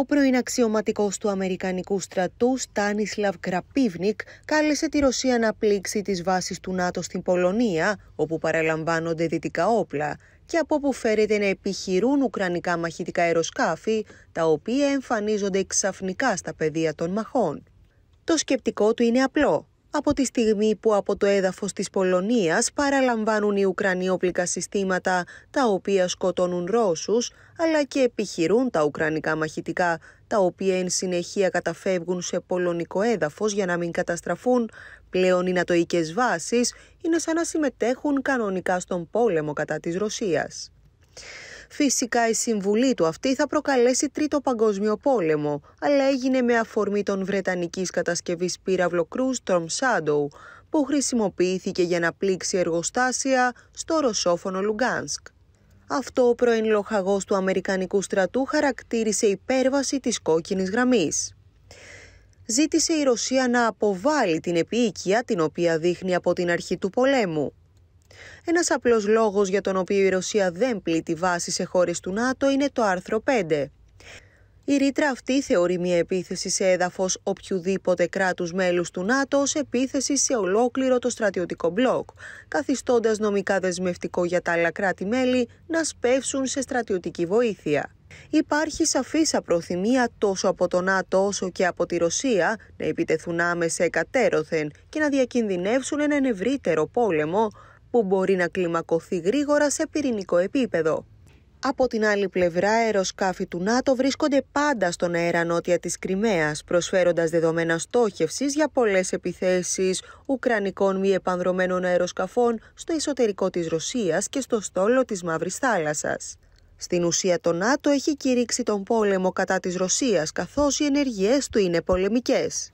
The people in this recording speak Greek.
ο πρώην αξιωματικός του Αμερικανικού στρατού Στάνισλαβ Κραπίβνικ κάλεσε τη Ρωσία να πλήξει τις βάσεις του ΝΑΤΟ στην Πολωνία, όπου παραλαμβάνονται δυτικά όπλα, και από όπου φέρεται να επιχειρούν ουκρανικά μαχητικά αεροσκάφη, τα οποία εμφανίζονται ξαφνικά στα πεδία των μαχών. Το σκεπτικό του είναι απλό από τη στιγμή που από το έδαφος της Πολωνίας παραλαμβάνουν οι Ουκρανοί όπλικα συστήματα τα οποία σκοτώνουν Ρώσους, αλλά και επιχειρούν τα Ουκρανικά μαχητικά, τα οποία εν συνεχεία καταφεύγουν σε πολωνικό έδαφος για να μην καταστραφούν, πλέον οι νατοικές βάσεις είναι σαν να συμμετέχουν κανονικά στον πόλεμο κατά της Ρωσίας. Φυσικά η συμβουλή του αυτή θα προκαλέσει τρίτο παγκόσμιο πόλεμο, αλλά έγινε με αφορμή των Βρετανικής κατασκευής πύραυλο Cruise Storm Shadow, που χρησιμοποιήθηκε για να πλήξει εργοστάσια στο ρωσόφωνο Λουγκάνσκ. Αυτό ο πρώην του Αμερικανικού στρατού χαρακτήρισε υπέρβαση της κόκκινης γραμμής. Ζήτησε η Ρωσία να αποβάλει την επίοικια την οποία δείχνει από την αρχή του πολέμου. Ένας απλός λόγος για τον οποίο η Ρωσία δεν πλήττει βάση σε χώρες του ΝΑΤΟ είναι το άρθρο 5. Η ρήτρα αυτή θεωρεί μια επίθεση σε έδαφος οποιοδήποτε κράτους μέλους του ΝΑΤΟ ως επίθεση σε ολόκληρο το στρατιωτικό μπλοκ, καθιστώντας νομικά δεσμευτικό για τα άλλα κράτη-μέλη να σπεύσουν σε στρατιωτική βοήθεια. Υπάρχει σαφής απροθυμία τόσο από το ΝΑΤΟ όσο και από τη Ρωσία να επιτεθούν άμεσα εκατέρωθεν και να διακινδυνεύσουν έναν ευρύτερο πόλεμο που μπορεί να κλιμακωθεί γρήγορα σε πυρηνικό επίπεδο. Από την άλλη πλευρά, αεροσκάφη του ΝΑΤΟ βρίσκονται πάντα στον αέρα νότια της Κρυμαίας, προσφέροντας δεδομένα στόχευσης για πολλές επιθέσεις ουκρανικών μη επανδρομένων αεροσκαφών στο εσωτερικό της Ρωσίας και στο στόλο της Μαύρης Θάλασσας. Στην ουσία το ΝΑΤΟ έχει κηρύξει τον πόλεμο κατά της Ρωσίας, καθώς οι ενεργειές του είναι πολεμικές.